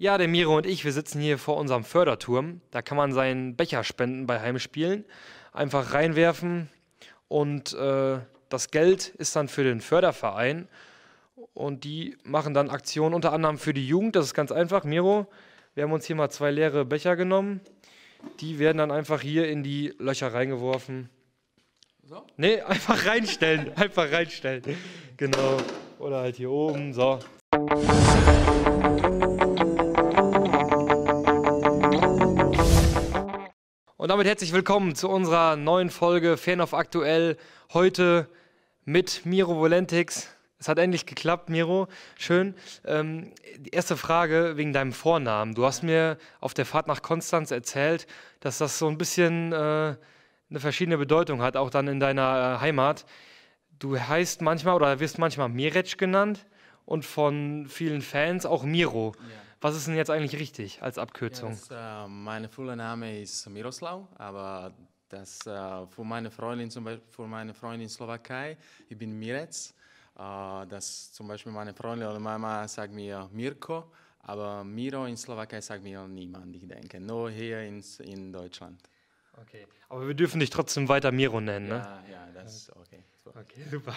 Ja, der Miro und ich, wir sitzen hier vor unserem Förderturm. Da kann man seinen Becher spenden bei Heimspielen. Einfach reinwerfen und äh, das Geld ist dann für den Förderverein. Und die machen dann Aktionen unter anderem für die Jugend. Das ist ganz einfach. Miro, wir haben uns hier mal zwei leere Becher genommen. Die werden dann einfach hier in die Löcher reingeworfen. So? Nee, einfach reinstellen. einfach reinstellen. Genau. Oder halt hier oben. So. Und damit herzlich willkommen zu unserer neuen Folge Fan of Aktuell. Heute mit Miro Volentix. Es hat endlich geklappt, Miro. Schön. Ähm, die erste Frage wegen deinem Vornamen. Du hast mir auf der Fahrt nach Konstanz erzählt, dass das so ein bisschen äh, eine verschiedene Bedeutung hat, auch dann in deiner äh, Heimat. Du heißt manchmal oder wirst manchmal Mirec genannt und von vielen Fans auch Miro. Ja. Was ist denn jetzt eigentlich richtig als Abkürzung? Ja, das, äh, mein voller Name ist Miroslav, aber das äh, für meine Freundin zum Beispiel für meine Freundin in Slowakei, ich bin Mirec. Äh, das zum Beispiel meine Freundin oder Mama sagt mir Mirko, aber Miro in Slowakei sagt mir niemand, ich denke, nur hier in, in Deutschland. Okay, aber wir dürfen dich trotzdem weiter Miro nennen, ne? Ja, ja, das ist okay. Okay, super.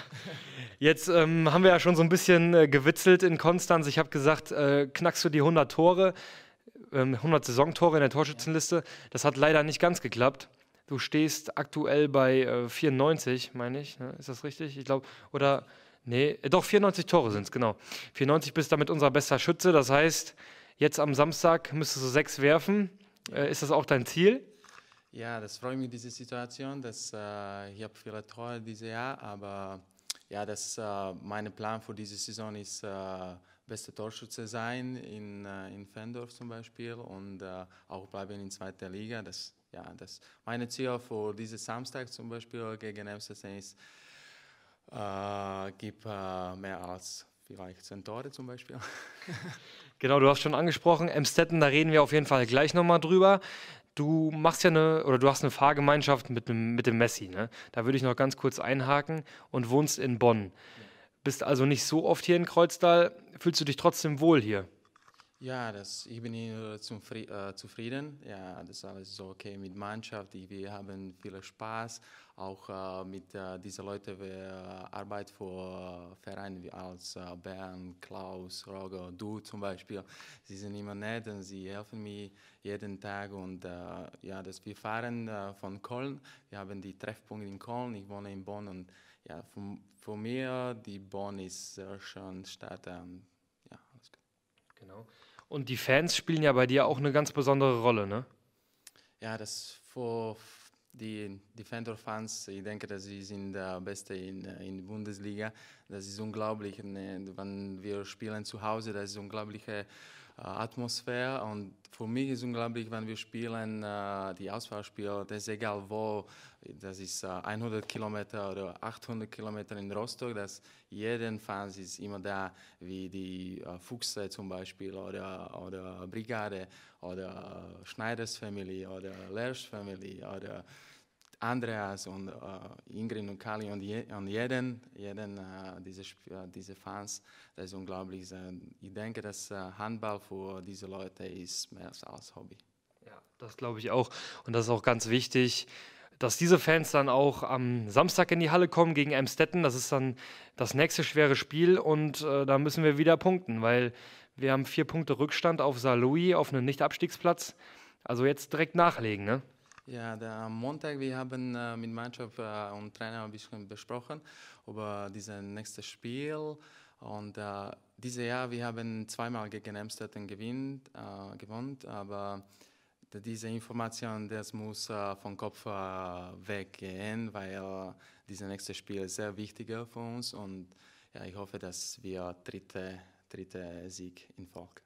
Jetzt ähm, haben wir ja schon so ein bisschen äh, gewitzelt in Konstanz. Ich habe gesagt, äh, knackst du die 100 Tore, ähm, 100 Saisontore in der Torschützenliste. Das hat leider nicht ganz geklappt. Du stehst aktuell bei äh, 94, meine ich. Ne? Ist das richtig? Ich glaube, oder nee, äh, doch 94 Tore sind es, genau. 94 bist damit unser bester Schütze. Das heißt, jetzt am Samstag müsstest du sechs werfen. Äh, ist das auch dein Ziel? Ja, das freut mich, diese Situation. Dass, äh, ich habe viele Tore dieses Jahr, aber ja, äh, mein Plan für diese Saison ist, äh, bester Torschütze sein in, äh, in Fendorf zum Beispiel und äh, auch bleiben in zweiter Liga. Das, ja, das, meine Ziel für diesen Samstag zum Beispiel gegen MSSN ist, äh, gib äh, mehr als vielleicht zehn Tore zum Beispiel. genau, du hast schon angesprochen, Emstetten, da reden wir auf jeden Fall gleich nochmal drüber du machst ja eine oder du hast eine Fahrgemeinschaft mit, mit dem Messi, ne? Da würde ich noch ganz kurz einhaken und wohnst in Bonn. Bist also nicht so oft hier in Kreuztal, fühlst du dich trotzdem wohl hier? Ja, das, ich bin hier äh, äh, zufrieden. Ja, das ist alles okay mit Mannschaft. Wir haben viel Spaß. Auch äh, mit äh, diesen Leuten, wir äh, arbeiten für Vereine wie als äh, Bern, Klaus, Roger, du zum Beispiel. Sie sind immer nett und sie helfen mir jeden Tag. Und ja, dass wir fahren von Köln. Wir haben die Treffpunkte in Köln. Ich wohne in Bonn und ja, von, von mir die Bonn ist sehr schöne Stadt. Ähm, ja, alles gut. Genau. Und die Fans spielen ja bei dir auch eine ganz besondere Rolle, ne? Ja, das für die Defender-Fans, ich denke, dass sie sind der Beste in, in der Bundesliga. Das ist unglaublich, ne? wenn wir spielen zu Hause, das ist unglaubliche äh, Atmosphäre. Und für mich ist unglaublich, wenn wir spielen, äh, die Auswahlspiele, das ist egal wo, das ist 100 äh, Kilometer oder 800 Kilometer in Rostock, dass jeden Fans ist immer da, wie die Fuchse zum Beispiel oder, oder Brigade oder Schneiders Family oder Lersch Family oder Andreas und äh, Ingrid und Kali und, je, und jeden, jeden äh, diese, äh, diese Fans, das ist unglaublich. Äh, ich denke, dass äh, Handball für diese Leute ist mehr als Hobby. Ja, das glaube ich auch. Und das ist auch ganz wichtig, dass diese Fans dann auch am Samstag in die Halle kommen gegen Amstetten. Das ist dann das nächste schwere Spiel und äh, da müssen wir wieder punkten, weil wir haben vier Punkte Rückstand auf Saar-Louis, auf einen Nicht-Abstiegsplatz. Also jetzt direkt nachlegen, ne? Ja, da, am Montag, wir haben äh, mit Mannschaft äh, und Trainer ein bisschen besprochen über dieses nächste Spiel. Und äh, dieses Jahr, wir haben zweimal gegen Amsterdam gewinnt, äh, gewonnen, aber diese Information, das muss äh, vom Kopf äh, weggehen, weil dieses nächste Spiel ist sehr wichtiger für uns. Und ja, ich hoffe, dass wir dritte, dritte Sieg in Folge.